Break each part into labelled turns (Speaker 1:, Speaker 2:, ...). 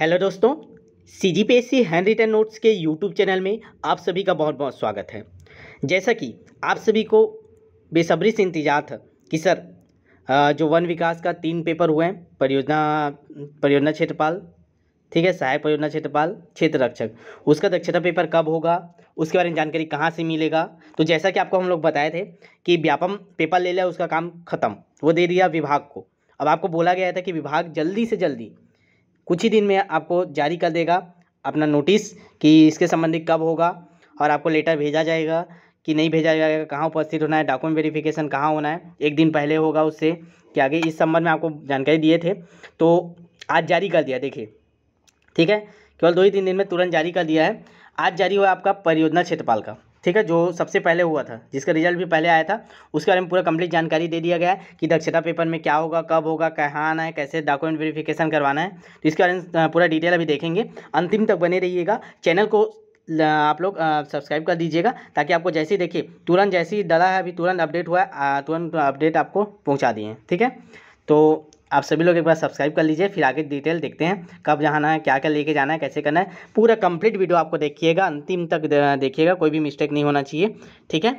Speaker 1: hello दोस्तों C G P S C handwritten notes के YouTube channel में आप सभी का बहुत बहुत स्वागत है जैसा कि आप सभी को बेसब्री से इंतजार था कि सर जो वन विकास का तीन पेपर हुए हैं परियोजना परियोजना क्षेत्रपाल ठीक है सहायक परियोजना क्षेत्रपाल क्षेत्र रक्षक उसका दक्षता पेपर कब होगा उसके बारे में जानकारी कहाँ से मिलेगा तो जैसा कि आपको हम लोग बताए थे कि व्यापम पेपर ले लिया उसका काम खत्म वो दे दिया विभाग को अब आपको बोला गया था कि विभाग जल्दी से जल्दी कुछ ही दिन में आपको जारी कर देगा अपना नोटिस कि इसके संबंधित कब होगा और आपको लेटर भेजा जाएगा कि नहीं भेजा जाएगा कहाँ उपस्थित होना है डॉक्यूमेंट वेरिफिकेशन कहाँ होना है एक दिन पहले होगा उससे कि आगे इस संबंध में आपको जानकारी दिए थे तो आज जारी कर दिया देखिए ठीक है केवल दो ही तीन दिन में तुरंत जारी कर दिया है आज जारी हुआ आपका परियोजना क्षेत्रपाल का ठीक है जो सबसे पहले हुआ था जिसका रिजल्ट भी पहले आया था उसके बारे में पूरा कंप्लीट जानकारी दे दिया गया है कि दक्षता पेपर में क्या होगा कब होगा कहाँ आना है कैसे डॉक्यूमेंट वेरिफिकेशन करवाना है तो इसके बारे में पूरा डिटेल अभी देखेंगे अंतिम तक बने रहिएगा चैनल को आप लोग सब्सक्राइब कर दीजिएगा ताकि आपको जैसे ही देखिए तुरंत जैसे ही डला है अभी तुरंत अपडेट हुआ है तुरंत अपडेट आपको पहुँचा दिए ठीक है तो आप सभी लोग एक बार सब्सक्राइब कर लीजिए फिर आगे डिटेल देखते हैं कब जाना है क्या क्या लेके जाना है कैसे करना है पूरा कंप्लीट वीडियो आपको देखिएगा अंतिम तक देखिएगा कोई भी मिस्टेक नहीं होना चाहिए ठीक है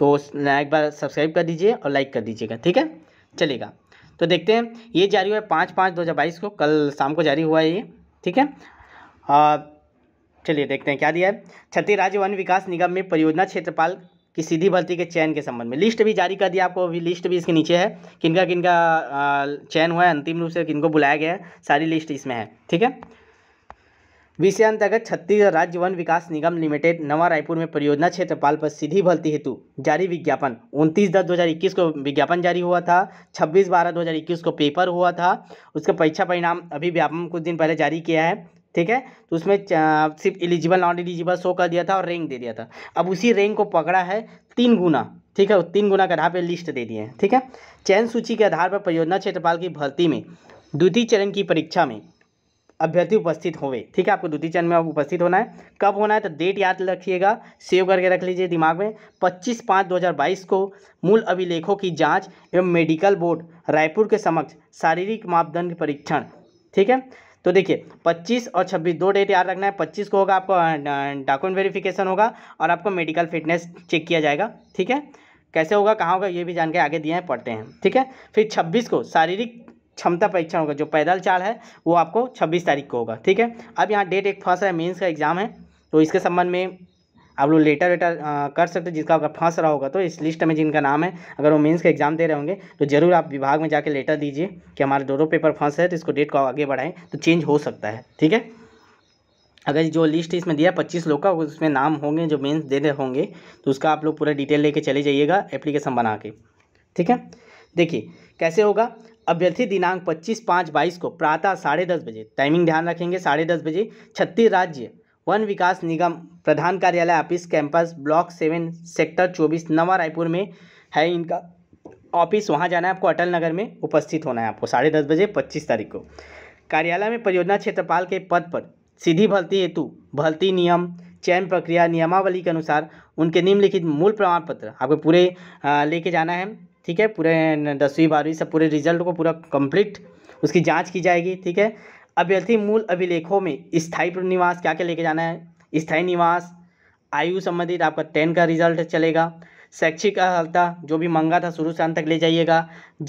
Speaker 1: तो एक बार सब्सक्राइब कर दीजिए और लाइक कर दीजिएगा ठीक है चलेगा तो देखते हैं ये जारी हुआ है पाँच पाँच दो हज़ार बाईस को कल शाम को जारी हुआ है ये ठीक है चलिए देखते हैं क्या दिया है छत्तीस राज्य वन विकास निगम में परियोजना क्षेत्रपाल कि सीधी भर्ती के चयन के संबंध में लिस्ट भी जारी कर दिया आपको अभी लिस्ट भी इसके नीचे है किनका किनका चयन हुआ है अंतिम रूप से किनको बुलाया गया है सारी लिस्ट इसमें है ठीक है विषय अंतर्गत छत्तीसगढ़ राज्य वन विकास निगम लिमिटेड नवा रायपुर में परियोजना क्षेत्रपाल पर सीधी भर्ती हेतु जारी विज्ञापन 29 दस 2021 को विज्ञापन जारी हुआ था 26 बारह 2021 को पेपर हुआ था उसका परीक्षा परिणाम अभी व्यापम कुछ दिन पहले जारी किया है ठीक है तो उसमें सिर्फ एलिजिबल नॉन एलिजिबल शो कर दिया था और रैंक दे दिया था अब उसी रैंक को पकड़ा है तीन गुना ठीक है तीन गुना के आधार पर लिस्ट दे दिए हैं ठीक है चयन सूची के आधार पर परियोजना क्षेत्रपाल की भर्ती में द्वितीय चरण की परीक्षा में अभ्यर्थी उपस्थित होवे ठीक है आपको द्वितीय चरण में उपस्थित होना है कब होना है तो डेट याद रखिएगा सेव करके रख लीजिए दिमाग में 25 पाँच 2022 को मूल अभिलेखों की जांच एवं मेडिकल बोर्ड रायपुर के समक्ष शारीरिक मापदंड परीक्षण ठीक है तो देखिए 25 और 26 दो डेट याद रखना है 25 को होगा आपको डॉक्यूमेंट वेरिफिकेशन होगा और आपको मेडिकल फिटनेस चेक किया जाएगा ठीक है कैसे होगा कहाँ होगा ये भी जानकारी आगे दिए हैं पढ़ते हैं ठीक है फिर छब्बीस को शारीरिक क्षमता परीक्षण होगा जो पैदल चाल है वो आपको छब्बीस तारीख को होगा ठीक है अब यहाँ डेट एक फर्स्ट है मेन्स का एग्ज़ाम है तो इसके संबंध में आप लोग लेटर वेटर कर सकते हो जिसका आपका फंस रहा होगा तो इस लिस्ट में जिनका नाम है अगर वो मेंस का एग्जाम दे रहे होंगे तो ज़रूर आप विभाग में जाके लेटर दीजिए कि हमारे दोनों पेपर फंस है तो इसको डेट को आगे बढ़ाएं तो चेंज हो सकता है ठीक है अगर जो लिस्ट इसमें दिया पच्चीस लोग का उसमें नाम होंगे जो मेन्स दे रहे होंगे तो उसका आप लोग पूरा डिटेल लेके चले जाइएगा एप्लीकेशन बना के ठीक है देखिए कैसे होगा अभ्यर्थी दिनांक पच्चीस पाँच बाईस को प्रातः साढ़े दस बजे टाइमिंग ध्यान रखेंगे साढ़े दस बजे छत्तीस राज्य वन विकास निगम प्रधान कार्यालय office campus block seven sector चौबीस नवा रायपुर में है इनका ऑफिस वहाँ जाना है आपको अटल नगर में उपस्थित होना है आपको साढ़े दस बजे पच्चीस तारीख को कार्यालय में परियोजना क्षेत्रपाल के पद पर सीधी भर्ती हेतु भर्ती नियम चयन प्रक्रिया नियमावली के अनुसार उनके निम्नलिखित मूल प्रमाण पत्र आपको पूरे लेके जाना है ठीक है पूरे दसवीं बारहवीं सब पूरे रिजल्ट को पूरा कंप्लीट उसकी जांच की जाएगी ठीक है अभ्यर्थी मूल अभिलेखों में स्थायी निवास क्या क्या लेके जाना है स्थायी निवास आयु संबंधित आपका टेन का रिजल्ट चलेगा शैक्षिक अर्हता जो भी मंगा था शुरू से अंत तक ले जाइएगा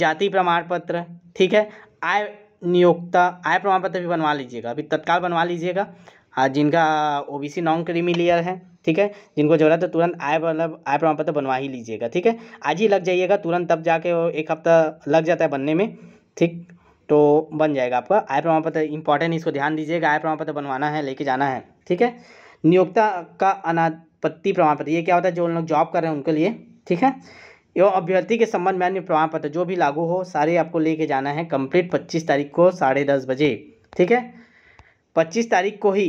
Speaker 1: जाति प्रमाण पत्र ठीक है आय नियोक्ता आय प्रमाण पत्र भी बनवा लीजिएगा अभी तत्काल बनवा लीजिएगा हाँ जिनका ओबीसी नॉन क्रीमिलियर है ठीक है जिनको ज़रूरत है तो तुरंत आय मतलब आय प्रमाण पत्र बनवा ही लीजिएगा ठीक है आज ही लग जाइएगा तुरंत तब जाके एक हफ्ता लग जाता है बनने में ठीक तो बन जाएगा आपका आय प्रमाण पत्र इंपॉर्टेंट इसको ध्यान दीजिएगा आय प्रमाण पत्र बनवाना है लेके जाना है ठीक है नियोक्ता का अनापत्ति प्रमाण पत्र ये क्या होता है जो लोग जॉब कर रहे हैं उनके लिए ठीक है एवं अभ्यर्थी के संबंध में अन्य प्रमाण पत्र जो भी लागू हो सारे आपको लेके जाना है कंप्लीट पच्चीस तारीख को साढ़े दस बजे ठीक है पच्चीस तारीख को ही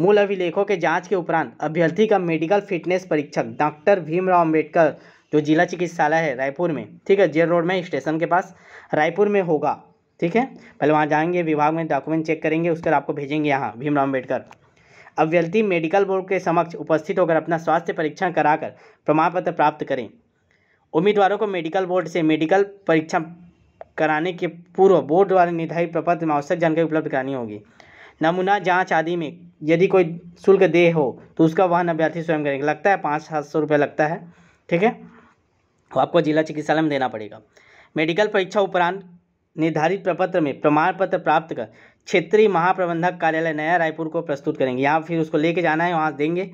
Speaker 1: मूल अभिलेखों के जांच के उपरांत अभ्यर्थी का मेडिकल फिटनेस परीक्षक डॉक्टर भीमराव अम्बेडकर जो जिला चिकित्सालय है रायपुर में ठीक है जेल रोड में स्टेशन के पास रायपुर में होगा ठीक है पहले वहाँ जाएंगे विभाग में डॉक्यूमेंट चेक करेंगे उसके आपको भेजेंगे यहाँ भीमराव अम्बेडकर अभ्यर्थी मेडिकल बोर्ड के समक्ष उपस्थित होकर अपना स्वास्थ्य परीक्षण कराकर प्रमाण पत्र प्राप्त करें उम्मीदवारों को मेडिकल बोर्ड से मेडिकल परीक्षा कराने के पूर्व बोर्ड द्वारा निर्धारित प्रपत्र में आवश्यक जानकारी उपलब्ध करानी होगी नमूना जांच आदि में यदि कोई शुल्क देय हो तो उसका वहन अभ्यर्थी स्वयं करेंगे लगता है पाँच सात सौ रुपये लगता है ठीक है वो तो आपको जिला चिकित्सालय में देना पड़ेगा मेडिकल परीक्षा उपरांत निर्धारित प्रपत्र में प्रमाण पत्र प्राप्त कर क्षेत्रीय महाप्रबंधक कार्यालय नया रायपुर को प्रस्तुत करेंगे यहाँ फिर उसको लेके जाना है वहाँ देंगे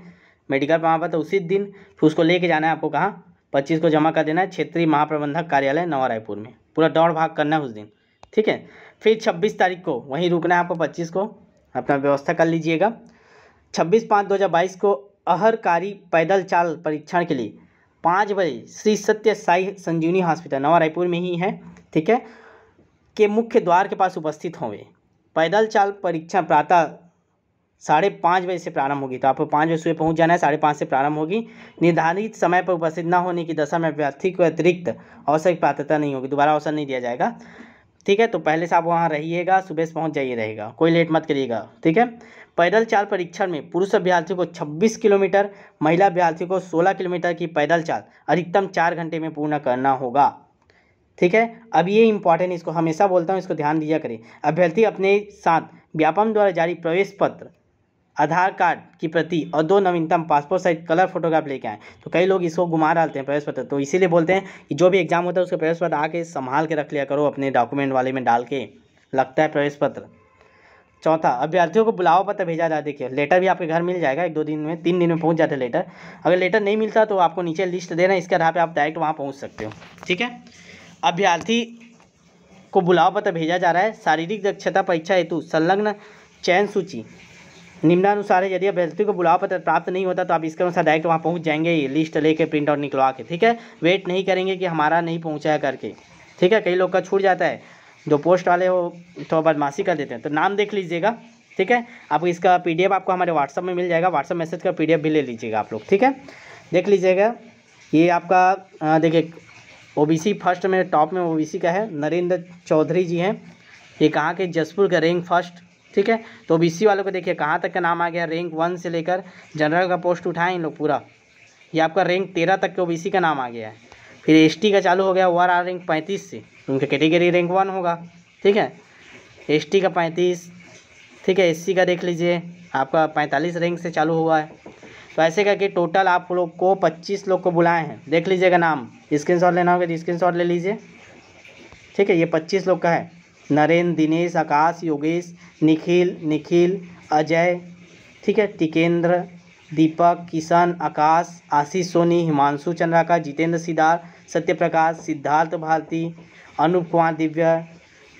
Speaker 1: मेडिकल प्रमाण पत्र उसी दिन फिर उसको लेके जाना है आपको कहाँ पच्चीस को जमा कर देना है क्षेत्रीय महाप्रबंधक कार्यालय नवा रायपुर में पूरा दौड़ भाग करना है उस दिन ठीक है फिर छब्बीस तारीख को वहीं रुकना है आपको पच्चीस को अपना व्यवस्था कर लीजिएगा छब्बीस पाँच दो हज़ार बाईस को अहरकारी पैदल चाल परीक्षण के लिए पाँच बजे श्री सत्य साई संजीवनी हॉस्पिटल नवा रायपुर में ही है ठीक है के मुख्य द्वार के पास उपस्थित होंगे पैदल चाल परीक्षा प्रातः साढ़े पाँच बजे से प्रारंभ होगी तो आपको पाँच बजे सुबह पहुँच जाना है साढ़े पाँच से प्रारंभ होगी निर्धारित समय पर उपस्थित न होने की दशा में अभ्यर्थी को अतिरिक्त अवसर की पात्रता नहीं होगी दोबारा अवसर नहीं दिया जाएगा ठीक है तो पहले से आप वहाँ रहिएगा सुबह से पहुँच जाइए रहेगा कोई लेट मत करिएगा ठीक है पैदल चाल परीक्षण में पुरुष अभ्यर्थियों को 26 किलोमीटर महिला अभ्यर्थियों को 16 किलोमीटर की पैदल चाल अधिकतम चार घंटे में पूर्ण करना होगा ठीक है अब ये इंपॉर्टेंट इसको हमेशा बोलता हूँ इसको ध्यान दिया करें अभ्यर्थी अपने साथ व्यापम द्वारा जारी प्रवेश पत्र आधार कार्ड की प्रति और दो नवीनतम पासपोर्ट साइज कलर फोटोग्राफ लेके आएँ तो कई लोग इसको घुमा डालते हैं प्रवेश पत्र तो इसीलिए बोलते हैं कि जो भी एग्ज़ाम होता है उसके प्रवेश पत्र आके संभाल के रख लिया करो अपने डॉक्यूमेंट वाले में डाल के लगता है प्रवेश पत्र चौथा अभ्यर्थियों को बुलावा पत्र भेजा जाए देखिए लेटर भी आपके घर मिल जाएगा एक दो दिन में तीन दिन में पहुंच जाते लेटर अगर लेटर नहीं मिलता तो आपको नीचे लिस्ट देना इसके आधार पर आप डायरेक्ट वहाँ पहुँच सकते हो ठीक है अभ्यर्थी को बुलावा पत्र भेजा जा रहा है शारीरिक दक्षता परीक्षा हेतु संलग्न चयन सूची निम्नानुसार है यदि अभ्यर्थी को बुलावा पत्र प्राप्त नहीं होता तो आप इसके अनुसार डायरेक्ट वहाँ पहुँच जाएंगे लिस्ट लेके प्रिंट आउट निकलवा के ठीक है वेट नहीं करेंगे कि हमारा नहीं पहुँचा है करके ठीक है कई लोग का छूट जाता है जो पोस्ट वाले हो तो बदमाशी कर देते हैं तो नाम देख लीजिएगा ठीक है आप इसका एफ आपको हमारे व्हाट्सअप में मिल जाएगा व्हाट्सअप मैसेज का एफ भी ले लीजिएगा आप लोग ठीक है देख लीजिएगा ये आपका देखिए सी फर्स्ट में टॉप में सी का है नरेंद्र चौधरी जी हैं ये कहाँ के जसपुर का रैंक फर्स्ट ठीक है तो सी वालों को देखिए कहाँ तक का नाम आ गया रैंक वन से लेकर जनरल का पोस्ट उठाए इन लोग पूरा ये आपका रैंक तेरह तक के सी का नाम आ गया है फिर टी का चालू हो गया ओवर आर रैंक पैंतीस से उनका कैटेगरी रैंक वन होगा ठीक है टी का पैंतीस ठीक है सी का देख लीजिए आपका पैंतालीस रैंक से चालू हुआ है तो ऐसे करके टोटल आप लोग को पच्चीस लोग को बुलाए हैं देख लीजिएगा नाम स्क्रीन शॉट लेना होगा तो स्क्रीन शॉट ले लीजिए ठीक है ये पच्चीस लोग का है नरेंद्र दिनेश आकाश योगेश निखिल निखिल अजय ठीक है टिकेंद्र दीपक किशन आकाश आशीष सोनी हिमांशु का जितेंद्र सिद्धार्थ सत्यप्रकाश सिद्धार्थ भारती अनूप कुमार दिव्य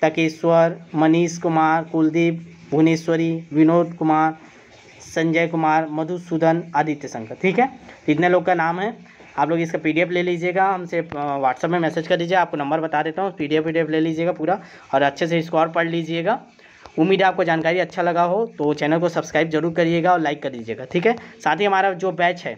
Speaker 1: टकेश्वर मनीष कुमार कुलदीप भुवनेश्वरी विनोद कुमार संजय कुमार मधुसूदन आदित्य शंकर ठीक है तो इतने लोग का नाम है आप लोग इसका पीडीएफ ले लीजिएगा हमसे व्हाट्सअप में मैसेज कर दीजिए आपको नंबर बता देता हूँ पीडीएफ पीडीएफ ले लीजिएगा पूरा और अच्छे से और पढ़ लीजिएगा उम्मीद है आपको जानकारी अच्छा लगा हो तो चैनल को सब्सक्राइब जरूर करिएगा और लाइक कर दीजिएगा ठीक है साथ ही हमारा जो बैच है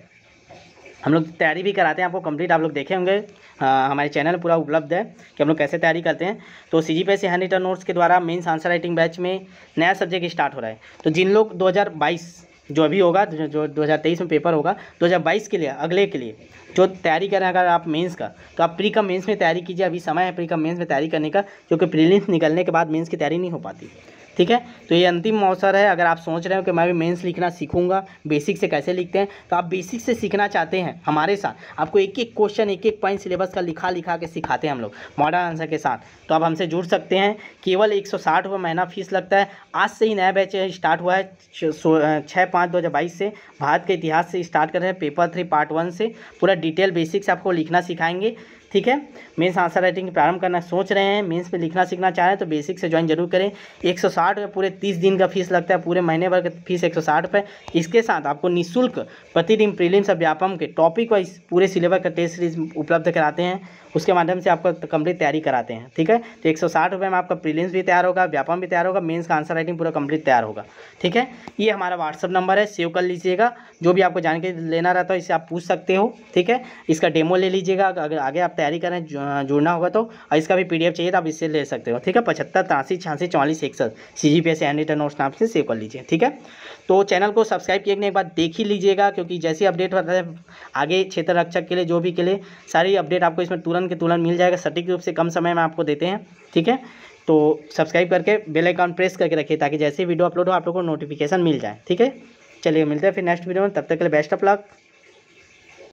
Speaker 1: हम लोग तैयारी भी कराते हैं आपको कंप्लीट आप लोग देखे होंगे हमारे चैनल पूरा उपलब्ध है कि हम लोग कैसे तैयारी करते हैं तो C G P S notes के द्वारा मेंस आंसर राइटिंग बैच में नया सब्जेक्ट स्टार्ट हो रहा है तो जिन लोग 2022 जो अभी होगा जो 2023 में पेपर होगा 2022 के लिए अगले के लिए जो तैयारी करें अगर आप मेंस का तो आप प्री कम मेंस में तैयारी कीजिए अभी समय है प्री कम मेंस में तैयारी करने का क्योंकि प्रीलिम्स निकलने के बाद मेंस की तैयारी नहीं हो पाती ठीक है तो ये अंतिम अवसर है अगर आप सोच रहे हो कि मैं भी मेंस लिखना सीखूंगा बेसिक से कैसे लिखते हैं तो आप बेसिक से सीखना चाहते हैं हमारे साथ आपको एक एक क्वेश्चन एक एक पॉइंट सिलेबस का लिखा लिखा के सिखाते हैं हम लोग मॉडर्न आंसर के साथ तो आप हमसे जुड़ सकते हैं केवल एक सौ महीना फीस लगता है आज से ही नया बैच स्टार्ट हुआ है छः पाँच दो से भारत के इतिहास से स्टार्ट कर रहे हैं पेपर थ्री पार्ट वन से पूरा डिटेल बेसिक्स आपको लिखना सिखाएंगे ठीक है मेंस आंसर राइटिंग प्रारंभ करना सोच रहे हैं मेंस में लिखना सीखना चाह रहे हैं तो बेसिक से ज्वाइन जरूर करें एक सौ साठ रुपये पूरे तीस दिन का फीस लगता है पूरे महीने भर का फीस एक सौ साठ रुपये इसके साथ आपको निःशुल्क प्रतिदिन प्रीलिम्स अभ्यापम के टॉपिक वाइज पूरे सिलेबस का टेस्ट सीरीज उपलब्ध कराते हैं उसके माध्यम से आपका कंप्लीट तैयारी कराते हैं ठीक है तो एक सौ में आपका प्रीलिम्स भी तैयार होगा व्यापम भी तैयार होगा मेन्स का आंसर राइटिंग पूरा कंप्लीट तैयार होगा ठीक है ये हमारा व्हाट्सअप नंबर है सेव कर लीजिएगा जो भी आपको जानकारी लेना रहता है इसे आप पूछ सकते हो ठीक है इसका डेमो ले लीजिएगा अगर आगे आप तैयारी करें जुड़ना होगा तो और इसका भी पी चाहिए तो आप इससे ले सकते हो ठीक है पचहत्तर तिरासी छियासी चौवालीस सौ C G P S and return notes नाम से सेव कर लीजिए ठीक है तो चैनल को सब्सक्राइब किए एक बार देख ही लीजिएगा क्योंकि जैसी अपडेट होता है आगे क्षेत्र रक्षक के लिए जो भी के लिए सारी अपडेट आपको इसमें तुरंत के तुरंत मिल जाएगा सटीक रूप से कम समय में आपको देते हैं ठीक है तो सब्सक्राइब करके बेल आइकॉन प्रेस करके रखिए ताकि जैसे वीडियो अपलोड हो आप लोग को नोटिफिकेशन मिल जाए ठीक है चलिए मिलते हैं फिर नेक्स्ट वीडियो में तब तक के लिए बेस्ट ऑफ लक